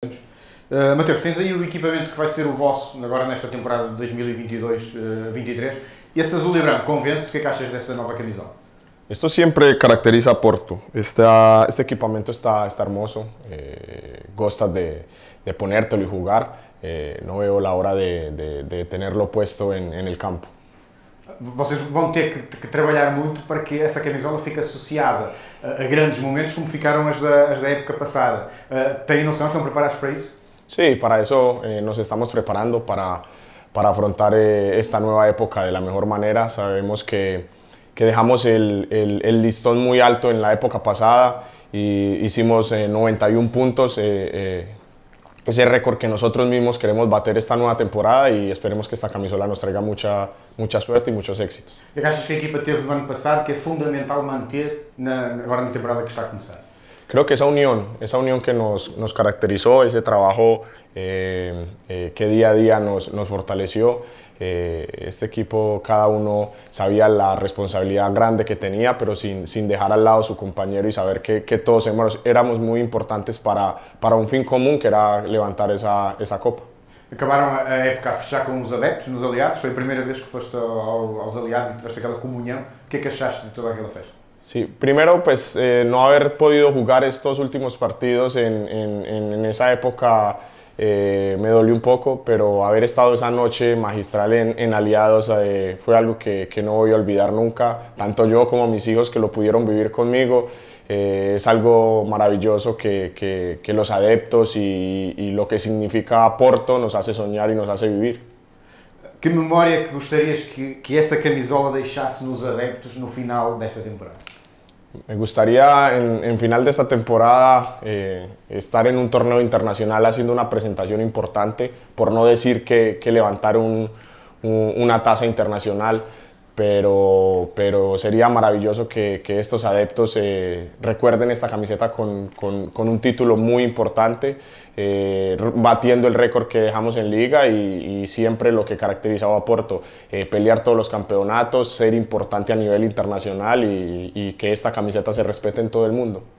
Uh, Mateus, tens aí o equipamento que vai ser o vosso agora nesta temporada de 2022-23. Uh, eh, Esse azul e branco ¿convence? te é que achas dessa nova camisola? Isto sempre caracteriza Porto. Ah, este equipamento está, está hermoso. Eh, de, de, ponértelo e jogar. Eh, vejo veo hora de, de, de tenerlo puesto en, en el campo vocês vão ter que, que, trabalhar muito para que essa camisola fique associada a, a grandes momentos como ficaram as da, as da época passada. Uh, ¿Têm noção? Estão preparados para isso? Sim, sí, para isso eh, nos estamos preparando para, para afrontar eh, esta nova época de la melhor maneira. Sabemos que, que o el, el, el listão muito alto em la época passada e hicimos eh, 91 pontos eh, eh, ese récord que nosotros mismos queremos bater esta nueva temporada y esperemos que esta camisola nos traiga mucha, mucha suerte y muchos éxitos. ¿Qué achas este que a equipa teve no ano pasado que es fundamental manter ahora en na temporada que está comenzando? creo que esa unión, esa unión que nos, nos caracterizó, ese trabajo eh, eh, que día a día nos, nos fortaleció, eh, este equipo cada uno sabía la responsabilidad grande que tenía, pero sin, sin dejar al lado su compañero y saber que, que todos éramos, éramos, muy importantes para, para un fin común que era levantar esa, esa copa. Acabaram a época a fechar com os adeptos, los aliados, foi a primeira vez que foste a aos aliados e tiveste aquela comunhão. ¿Qué que achaste de toda aquela festa? Sí, primero pues eh, no haber podido jugar estos últimos partidos en, esa época eh, me dolió un poco, pero haber estado esa noche magistral en, Aliados eh, fue algo que, no voy a olvidar nunca, tanto yo como mis hijos que lo pudieron vivir conmigo. es algo maravilloso que, los adeptos y, lo que significa Porto nos hace soñar y nos hace vivir. ¿Qué memoria que gustaría que, que esa camisola deixasse los adeptos no final de esta temporada? Me gustaría en, final de esta temporada eh, estar en un torneo internacional haciendo una presentación importante, por no decir que, levantar una tasa internacional pero, pero sería maravilloso que, que estos adeptos eh, recuerden esta camiseta con, con, un título muy importante, eh, batiendo el récord que dejamos en liga y, siempre lo que caracterizaba a Porto, eh, pelear todos los campeonatos, ser importante a nivel internacional y que esta camiseta se respete en todo el mundo.